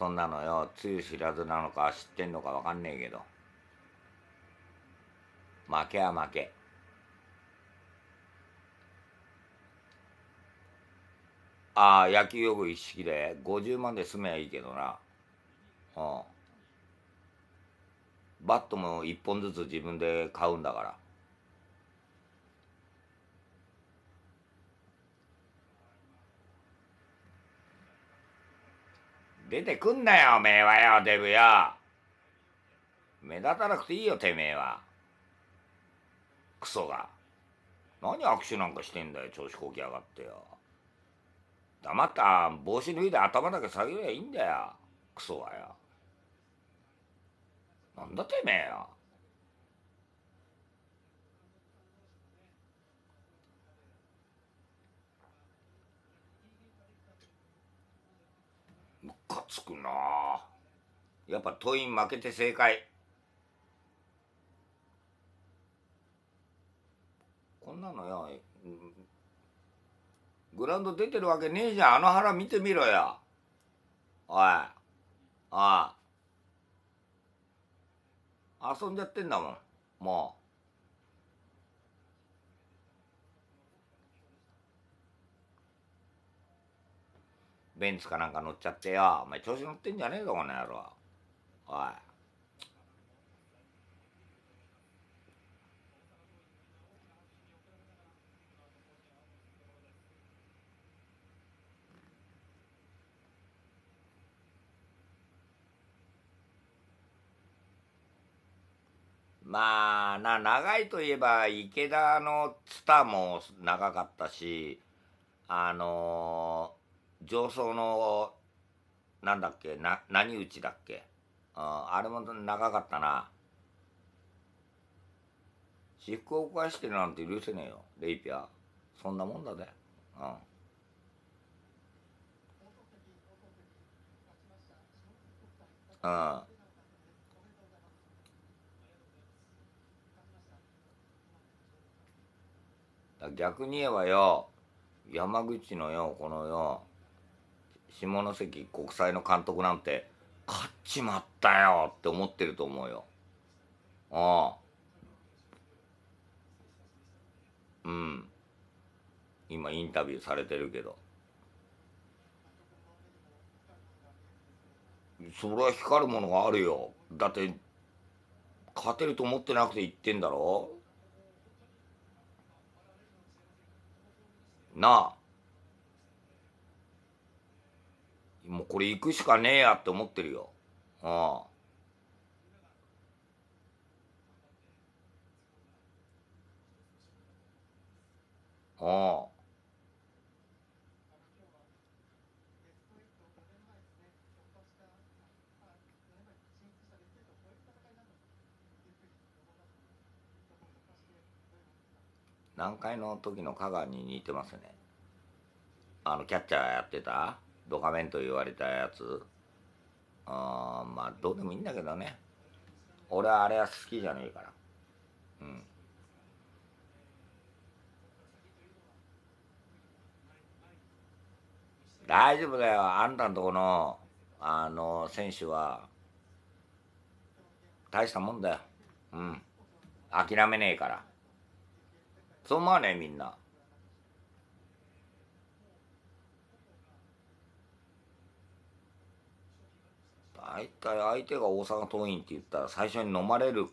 そんなのよつゆ知らずなのか知ってんのか分かんねえけど負けは負けああ野球用具一式で50万で済めばいいけどなうんバットも1本ずつ自分で買うんだから出てくんなよ、おめえはよ、デブよ。目立たなくていいよ、てめえは。クソが。何握手なんかしてんだよ、調子こきやがってよ。黙った帽子脱いで頭だけ下げりゃいいんだよ、クソはよ。なんだてめえよ。かつくなやっぱ党員負けて正解こんなのよ、グラウンド出てるわけねえじゃんあの腹見てみろよおいああ遊んじゃってんだもんもう。ベンツかなんか乗っちゃってよ。お前調子乗ってんじゃねえぞ、この野郎。おい。まあな長いといえば池田のツタも長かったしあのー上層のなんだっけな何内だっけああれも長かったな私服を壊してるなんて許せねえよレイピアそんなもんだぜうんうん、逆に言えばよ山口のよこのよ下関国際の監督なんて勝っちまったよって思ってると思うよ。ああ。うん。今インタビューされてるけど。それは光るものがあるよ。だって、勝てると思ってなくて言ってんだろなあ。もうこれ行くしかねえやって思ってるよ。ああ。ああ。南海の時の香川に似てますね。あの、キャッチャーやってたドカメンと言われたやつあまあどうでもいいんだけどね俺はあれは好きじゃねえからうん大丈夫だよあんたんとこのあの選手は大したもんだようん諦めねえからそう思わねえみんな。大体相手が大阪桐蔭って言ったら最初に飲まれる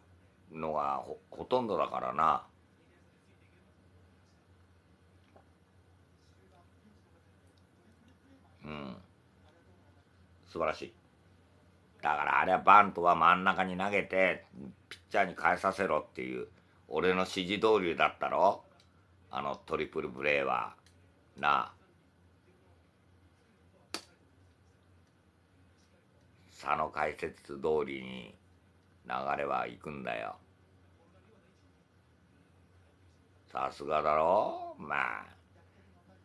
のがほほとんどだからな。うん。素晴らしい。だからあれはバントは真ん中に投げてピッチャーに返させろっていう俺の指示通りだったろあのトリプルプレーはなあ佐野解説通りに流れは行くんだよ。さすがだろまあ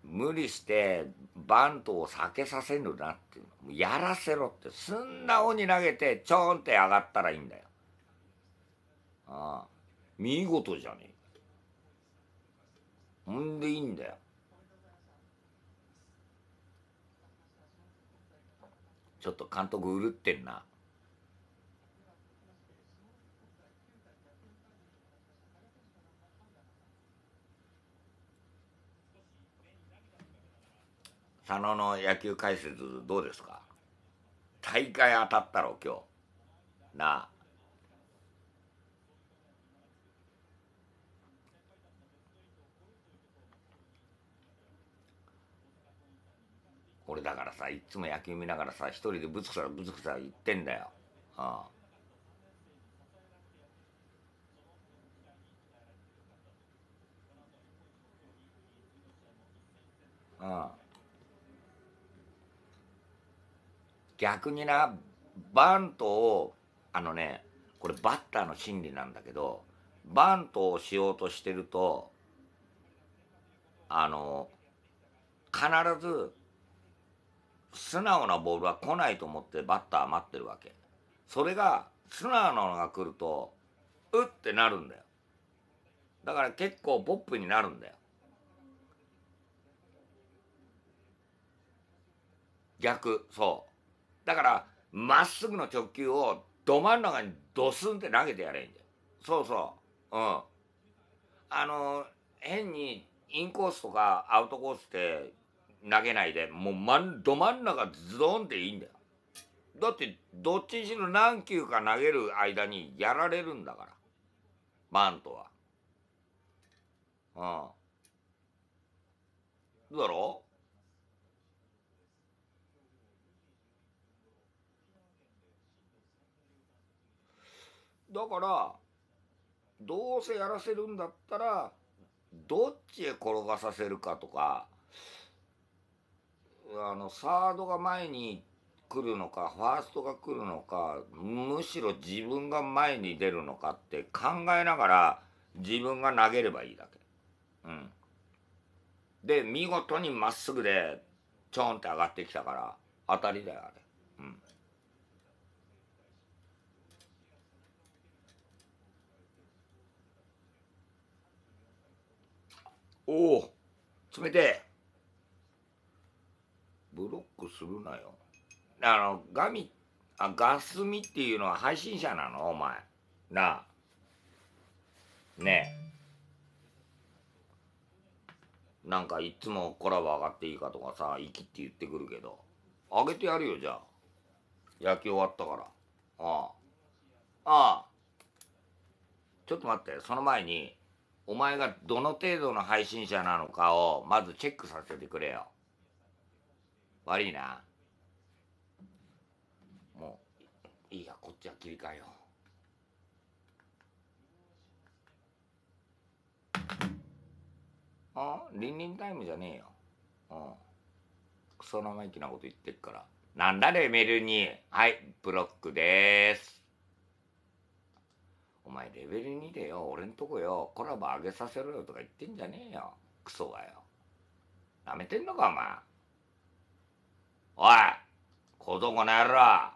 無理してバントを避けさせるなってやらせろってすんなおに投げてちょんって上がったらいいんだよ。ああ見事じゃねえ。ほんでいいんだよ。ちょっと監督うるってんな。佐野の野球解説どうですか大会当たったろ今日なあ俺だからさいっつも野球見ながらさ一人でぶつくさぶつくさ言ってんだよああうん、逆になバントをあのねこれバッターの心理なんだけどバントをしようとしてるとあの必ず素直なボールは来ないと思ってバッター待ってるわけ。それが、素直なのが来ると、うってなるんだよ。だから結構ポップになるんだよ。逆、そう。だから、まっすぐの直球をど真ん中にドスンって投げてやれんじゃん。そうそう。うん。あの、変にインコースとかアウトコースって投げないで、もうど真ん中ズドンっていいんだよ。だって、どっちにしろ何球か投げる間にやられるんだから。バントは。うん。どうだろうだからどうせやらせるんだったらどっちへ転がさせるかとかあの、サードが前に来るのか、ファーストが来るのか、むしろ自分が前に出るのかって考えながら自分が投げればいいだけ。うん。で、見事にまっすぐで、ちょんって上がってきたから、当たりだよ、あれ。うん。おお冷てえブロックするなよ。あの、ガミ、あ、ガスミっていうのは配信者なのお前。なあ。ねえ。なんかいつもコラボ上がっていいかとかさ、行きって言ってくるけど。あげてやるよ、じゃあ。焼き終わったから。ああ。ああ。ちょっと待って、その前に、お前がどの程度の配信者なのかを、まずチェックさせてくれよ。悪いなもういいやこっちは切り替えようあリンリンタイムじゃねえよ。うん。クソ生意気なこと言ってっから。なんだレベル2。はい、ブロックでーす。お前レベル2でよ、俺んとこよ、コラボ上げさせろよとか言ってんじゃねえよ。クソがよ。なめてんのか、お前。おい、子供の野郎。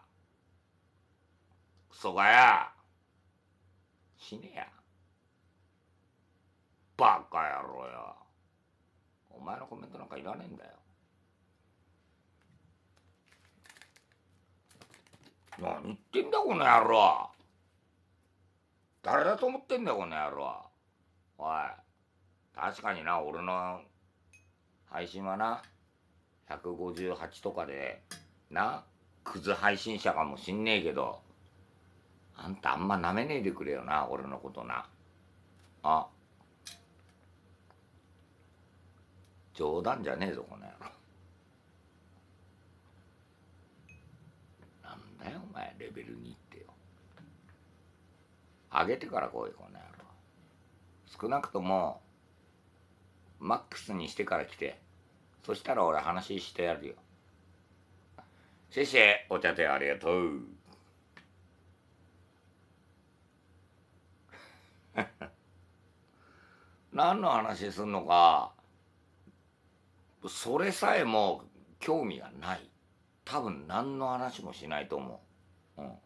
クソガや。死ねや。バカ野郎よ。お前のコメントなんかいらねえんだよ。何言ってんだこの野郎。誰だと思ってんだこの野郎。おい、確かにな、俺の配信はな、158とかでなクズ配信者かもしんねえけどあんたあんま舐めねえでくれよな俺のことなあ冗談じゃねえぞこの野郎なんだよお前レベル2ってよ上げてから来いこの野郎少なくともマックスにしてから来て。そしたら俺話してやるよ。シェシお茶手ありがとう。何の話すんのか、それさえも興味がない。多分何の話もしないと思う。うん。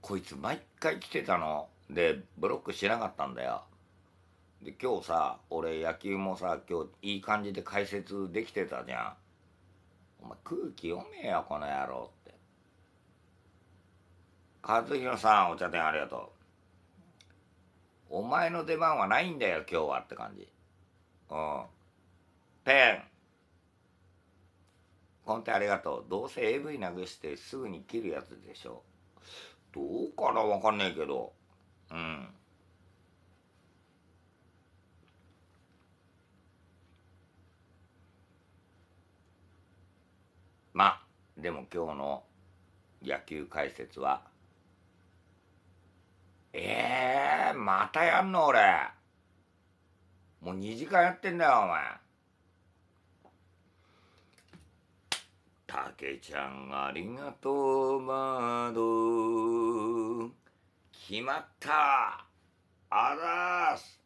こいつ毎回来てたのでブロックしなかったんだよ。で今日さ俺野球もさ今日いい感じで解説できてたじゃんお前空気読めよこの野郎って和弘さんお茶店ありがとうお前の出番はないんだよ今日はって感じうんペンコンテありがとうどうせ AV なくしてすぐに切るやつでしょどうかな分かんねえけどうんでも今日の野球解説は、ええー、またやんの俺。もう2時間やってんだよ、お前。たけちゃんありがとう、窓。決まったあらーす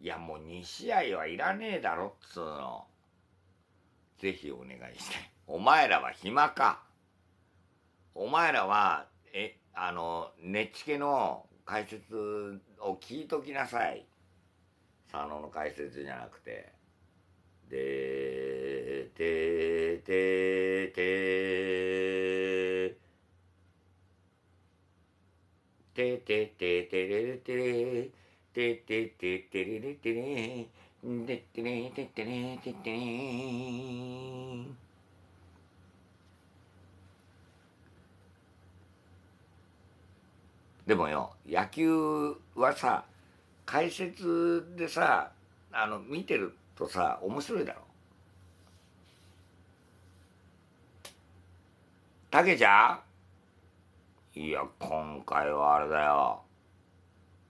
いや、もう2試合はいらねえだろっつうの。ぜひお願いして。お前らは暇か。お前らは、え、あの、ねっちけの解説を聞いときなさい。佐野の解説じゃなくて。で、て、て、て、て、て、て、ててれてれ、て、て、て、ててれてれ、てってれ、てってれ、てってれ。でもよ野球はさ解説でさあの見てるとさ面白いだろ。たけちゃんいや今回はあれだよ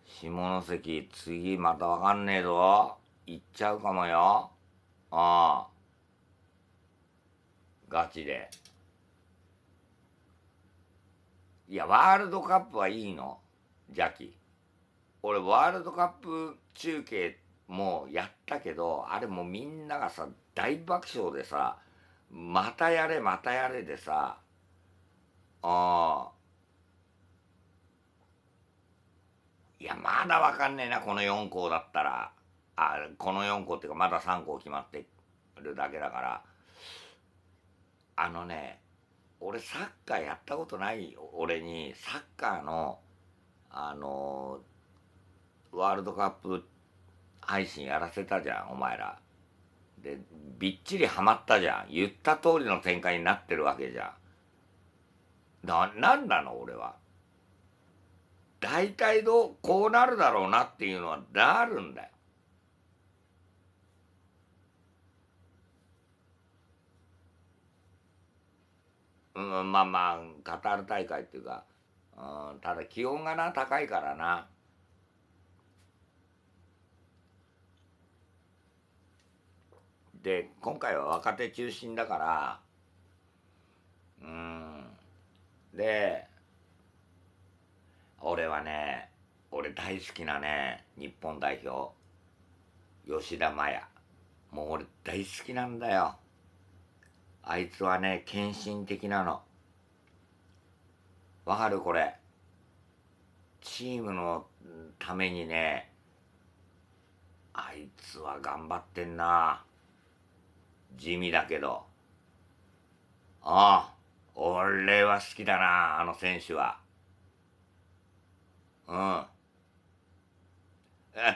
下関次またわかんねえぞ行っちゃうかもよああガチで。いやワールドカップはいいの邪キ。俺ワールドカップ中継もやったけどあれもうみんながさ大爆笑でさまたやれまたやれでさあいやまだわかんねえなこの4校だったらあこの4校っていうかまだ3校決まってるだけだからあのね俺サッカーやったことない俺にサッカーのあのワールドカップ配信やらせたじゃんお前ら。でびっちりハマったじゃん言った通りの展開になってるわけじゃん。な何なの俺は。大体どうこうなるだろうなっていうのはなるんだよ。うん、まあまあカタール大会っていうか、うん、ただ気温がな高いからな。で今回は若手中心だからうんで俺はね俺大好きなね日本代表吉田麻也もう俺大好きなんだよ。あいつはね、献身的なの。わかるこれ。チームのためにね、あいつは頑張ってんな。地味だけど。ああ、俺は好きだな、あの選手は。うん。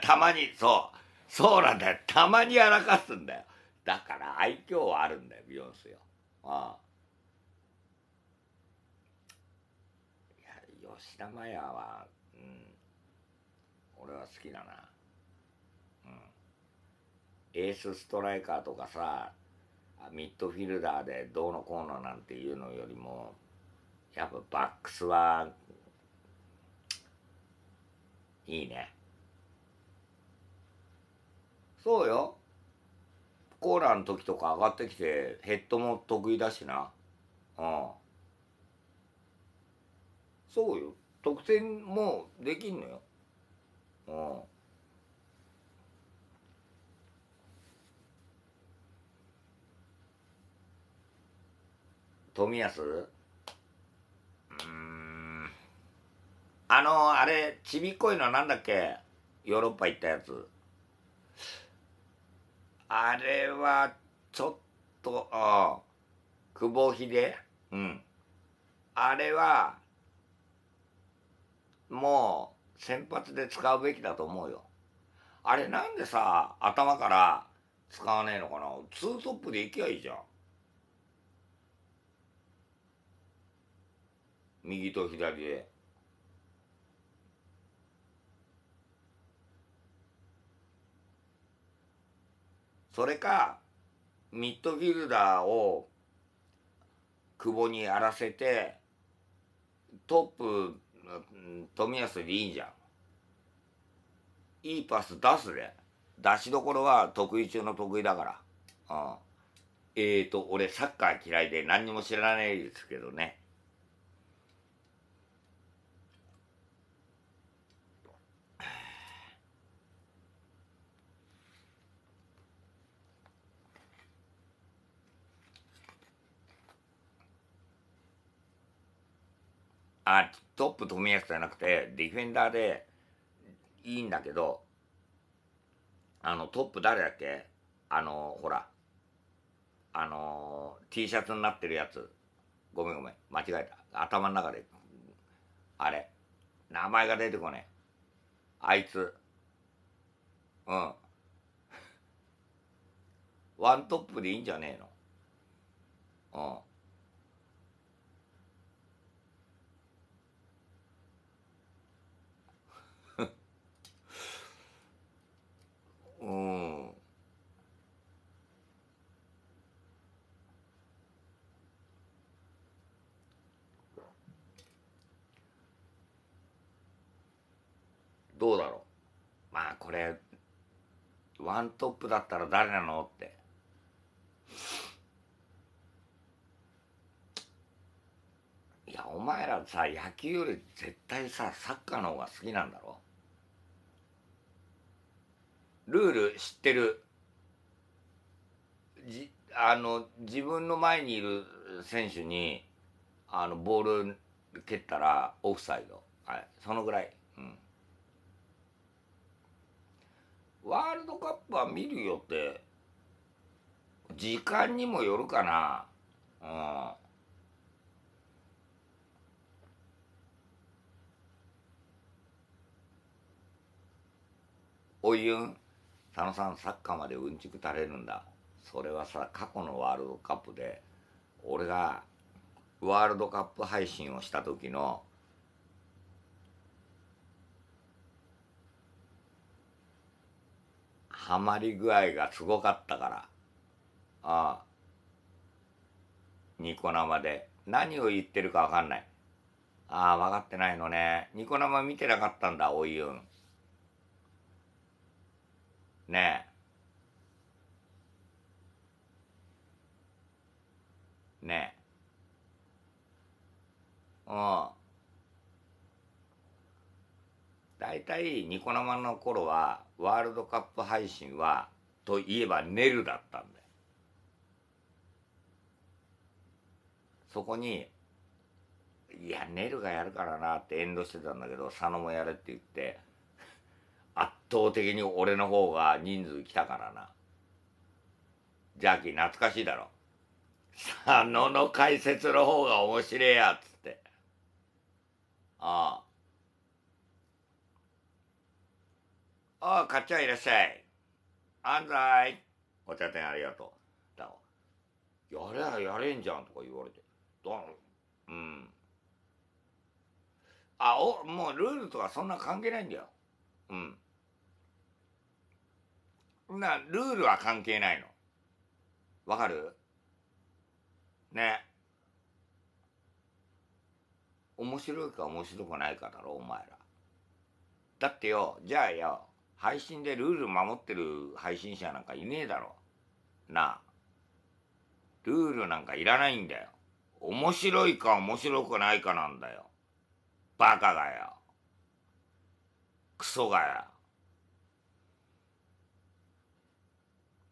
たまに、そう。そうなんだよ。たまにやらかすんだよ。だから愛嬌はあるんだよビヨンスよああいや吉田麻也はうん俺は好きだなうんエースストライカーとかさミッドフィルダーでどうのこうのなんていうのよりもやっぱバックスはいいねそうよコーラの時とか上がってきてヘッドも得意だしなうんそうよ得点もできんのようん冨安うんあのあれちびっこいのなんだっけヨーロッパ行ったやつあれはちょっとあ久保秀うんあれはもう先発で使うべきだと思うよあれなんでさ頭から使わねえのかなツートップでいきゃいいじゃん右と左で。それか、ミッドフィルダーを久保にやらせて、トップ、冨安でいいんじゃん。いいパス出すで。出しどころは得意中の得意だから。うん、えーと、俺サッカー嫌いで何にも知らないですけどね。あ、トップ冨安じゃなくて、ディフェンダーでいいんだけど、あの、トップ誰だっけあの、ほら、あの、T シャツになってるやつ。ごめんごめん。間違えた。頭の中で。あれ。名前が出てこねえ。あいつ。うん。ワントップでいいんじゃねえの。うん。うんどうだろうまあこれワントップだったら誰なのっていやお前らさ野球より絶対さサッカーの方が好きなんだろルール知ってるじあの自分の前にいる選手にあのボール蹴ったらオフサイド、はい、そのぐらい、うん、ワールドカップは見るよって時間にもよるかなうんおいん佐野さんサッカーまでうんちく垂れるんだそれはさ過去のワールドカップで俺がワールドカップ配信をした時のハマり具合がすごかったからああニコ生で何を言ってるか分かんないああ分かってないのねニコ生見てなかったんだおいうんねえねえうん大体ニコ生の頃はワールドカップ配信はといえばネルだったんだよそこにいやネルがやるからなって遠慮してたんだけど佐野もやれって言って倒的に俺の方が人数来たからな。ジャッキー懐かしいだろ。佐野の解説の方が面白えや、つって。ああ。ああ、かっちゃんいらっしゃい。安西。お茶店ありがとう。だやれややれんじゃんとか言われて。どううん。あ、お、もうルールとかそんな関係ないんだよ。うん。な、ルールは関係ないの。わかるね。面白いか面白くないかだろ、お前ら。だってよ、じゃあよ、配信でルール守ってる配信者なんかいねえだろ。なあ。ルールなんかいらないんだよ。面白いか面白くないかなんだよ。バカがよ。クソがよ。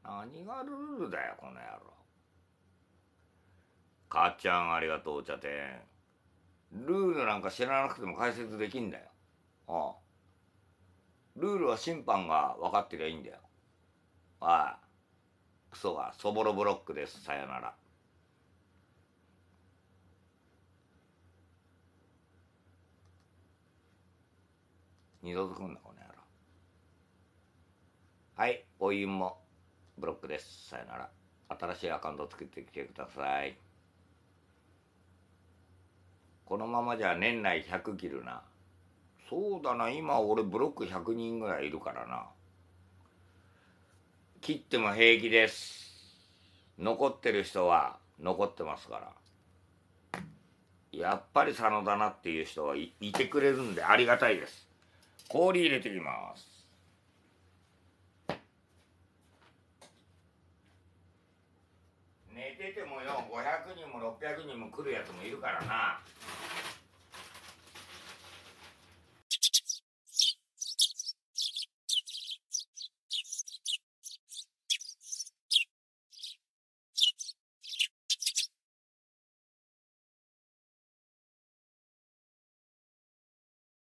何がルールだよ、この野郎。母ちゃんありがとう、お茶店。ルールなんか知らなくても解説できんだよ。ああ。ルールは審判が分かってりゃいいんだよ。ああ。クソが、そぼろブロックです。さよなら。二度と来んな、この野郎。はい、お芋。ブロックです。さよなら。新しいアカウント作ってきてください。このままじゃ年内100切るな。そうだな、今俺ブロック100人ぐらいいるからな。切っても平気です。残ってる人は残ってますから。やっぱり佐野だなっていう人はいてくれるんでありがたいです。氷入れてきます。寝ててもよ500人も600人も来るやつもいるからな